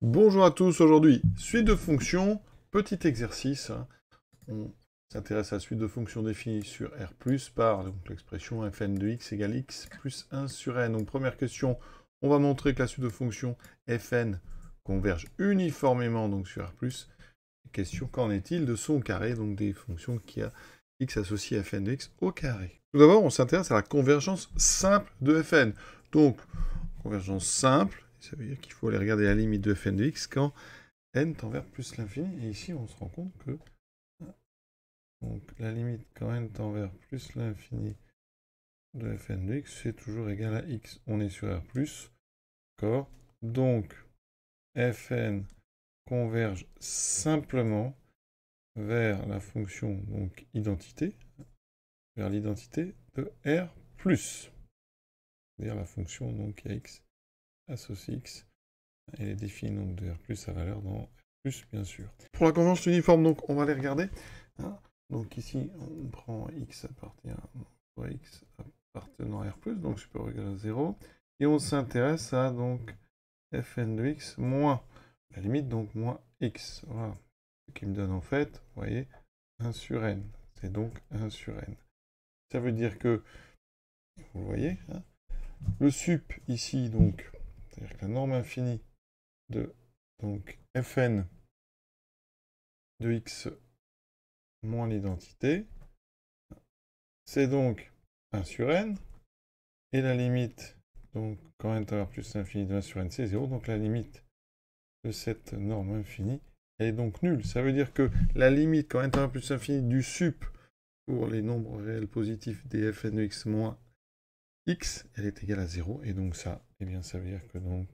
Bonjour à tous, aujourd'hui, suite de fonctions, petit exercice. On s'intéresse à la suite de fonctions définies sur R par l'expression fn de x égale x plus 1 sur n. Donc première question, on va montrer que la suite de fonctions fn converge uniformément donc sur R Question, qu'en est-il de son carré, donc des fonctions qui a x associé à fn de x au carré Tout d'abord, on s'intéresse à la convergence simple de fn. Donc, convergence simple, ça veut dire qu'il faut aller regarder la limite de fn de x quand n tend vers plus l'infini. Et ici, on se rend compte que la limite quand n tend vers plus l'infini de fn de x, c'est toujours égal à x. On est sur R+. D'accord Donc, fn converge simplement vers la fonction donc identité, vers l'identité de R+. C'est-à-dire la fonction donc x asos X et les défis donc de R+, sa valeur dans R+, bien sûr. Pour la convention uniforme, donc, on va les regarder. Hein. donc ici, on prend X appartient à X appartenant à R+, donc supérieur égal à 0, et on s'intéresse à donc Fn de X moins la limite, donc moins X. Voilà. Ce qui me donne en fait, vous voyez, 1 sur N. C'est donc 1 sur N. Ça veut dire que, vous voyez, hein, le sup ici, donc, c'est-à-dire que la norme infinie de fn de x moins l'identité, c'est donc 1 sur n, et la limite, donc quand n plus l'infini de 1 sur n, c'est 0, donc la limite de cette norme infinie, est donc nulle. Ça veut dire que la limite quand n plus l'infini du sup pour les nombres réels positifs des fn de x moins x, elle est égale à 0. Et donc ça, eh bien, ça veut dire que donc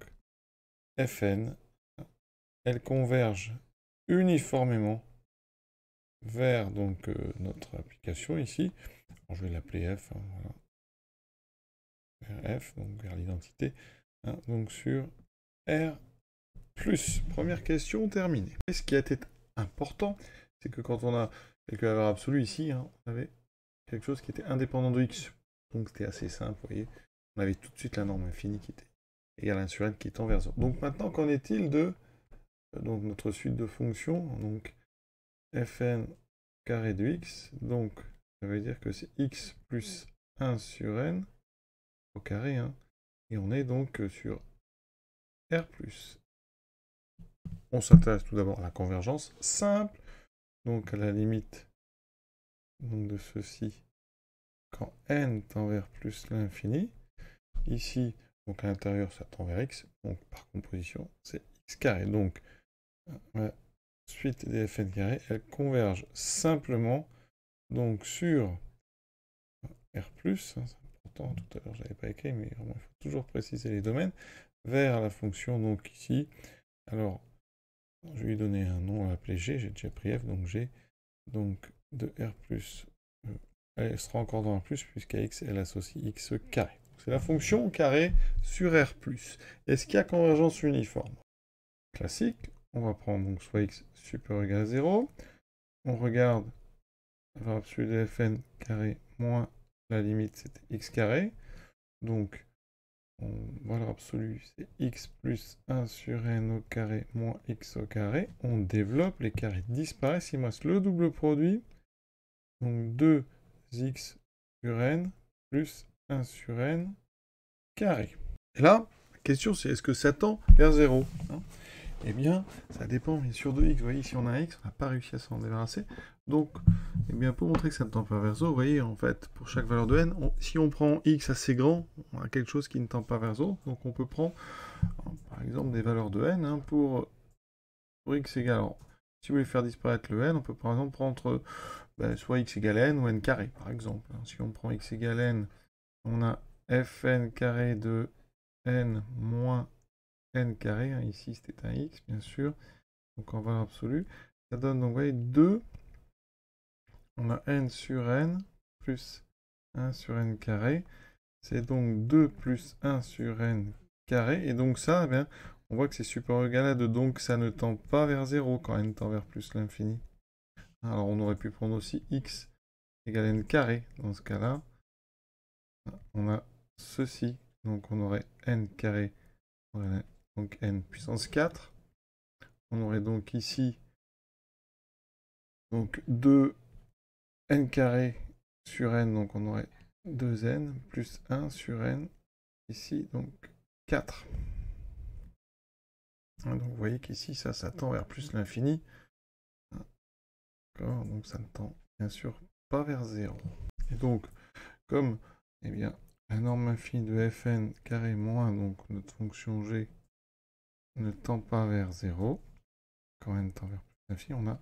fn, elle converge uniformément vers donc, euh, notre application ici. je vais l'appeler f. Hein, vers f, vers l'identité. Hein, donc sur R plus. Première question terminée. ce qui a été important, c'est que quand on a quelques valeurs absolue, ici, hein, on avait quelque chose qui était indépendant de x donc c'était assez simple, vous voyez. On avait tout de suite la norme infinie qui était égale à n qui est vers 0. Donc maintenant, qu'en est-il de euh, notre suite de fonctions Donc fn carré de x, donc ça veut dire que c'est x plus 1 sur n au carré, hein, et on est donc euh, sur R+. On s'intéresse tout d'abord à la convergence simple, donc à la limite de ceci quand n tend vers plus l'infini, ici, donc à l'intérieur, ça tend vers x, donc par composition, c'est x carré. Donc, la suite des fn carré, elle converge simplement donc sur R+, plus. Hein, c'est important, tout à l'heure je n'avais pas écrit, mais il faut toujours préciser les domaines, vers la fonction, donc ici, alors, je vais lui donner un nom, à l'appeler G, j'ai déjà pris F, donc G, donc de R+, elle sera encore dans R plus X, elle associe X carré. C'est la fonction carré sur R Est-ce qu'il y a convergence uniforme Classique, on va prendre donc soit X supérieur égal à 0. On regarde valeur absolue de Fn carré moins la limite c'est X carré. Donc on valeur absolue, c'est x plus 1 sur n au carré moins x au carré. On développe, les carrés disparaissent, il me reste le double produit. Donc 2 x sur n plus 1 sur n carré. Et là, la question c'est est-ce que ça tend vers 0 hein Eh bien, ça dépend bien sûr de x. Vous voyez, si on a x, on n'a pas réussi à s'en débarrasser. Donc, eh bien, pour montrer que ça ne tend pas vers 0, vous voyez, en fait, pour chaque valeur de n, si on prend x assez grand, on a quelque chose qui ne tend pas vers 0. Donc, on peut prendre, par exemple, des valeurs de n hein, pour, x égale. si vous voulez faire disparaître le n, on peut par exemple prendre ben, soit x égale n ou n carré, par exemple. Hein. Si on prend x égale n, on a fn carré de n moins n carré. Hein. ici, c'était un x, bien sûr. Donc en valeur absolue. Ça donne donc, voyez, 2. On a n sur n plus 1 sur n carré. C'est donc 2 plus 1 sur n carré. Et donc ça, eh on voit que c'est supérieur ou égal à 2. Donc ça ne tend pas vers 0 quand n tend vers plus l'infini. Alors on aurait pu prendre aussi x égale n carré dans ce cas-là. On a ceci, donc on aurait n carré, donc n puissance 4. On aurait donc ici donc 2 n carré sur n, donc on aurait 2n plus 1 sur n ici, donc 4. Donc vous voyez qu'ici ça, ça vers plus l'infini. Donc ça ne tend bien sûr pas vers 0. Et donc, comme eh bien, la norme infinie de fn carré moins, donc notre fonction g ne tend pas vers 0, quand n tend vers plus infini, on n'a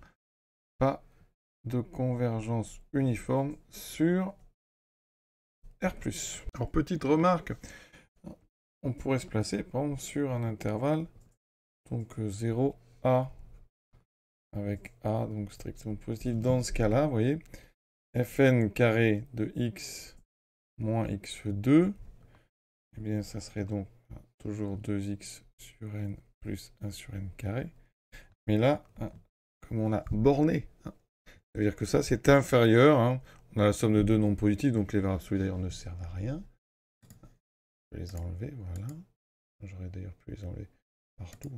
pas de convergence uniforme sur R+. Alors, petite remarque, on pourrait se placer, par exemple, sur un intervalle, donc 0 à avec A, donc strictement positif. Dans ce cas-là, vous voyez, fn carré de x moins x2, eh bien, ça serait donc toujours 2x sur n plus 1 sur n carré. Mais là, hein, comme on a borné, hein, ça veut dire que ça, c'est inférieur. Hein. On a la somme de deux nombres positifs, donc les valeurs absolues d'ailleurs ne servent à rien. Je vais les enlever, voilà. J'aurais d'ailleurs pu les enlever partout.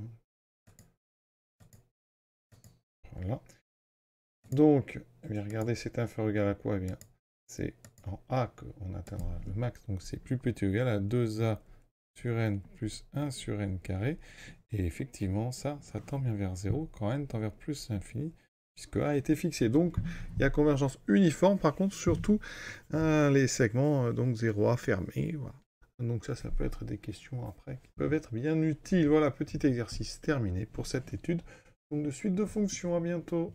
Donc, eh regardez, c'est inférieur égal à quoi eh bien, c'est en A qu'on atteindra le max. Donc, c'est plus petit ou égal à 2A sur n plus 1 sur n carré. Et effectivement, ça, ça tend bien vers 0 quand n tend vers plus l'infini, puisque A a été fixé. Donc, il y a convergence uniforme, par contre, surtout hein, les segments euh, donc 0A fermé. Donc ça, ça peut être des questions après qui peuvent être bien utiles. Voilà, petit exercice terminé pour cette étude. Donc de suite de fonctions, à bientôt.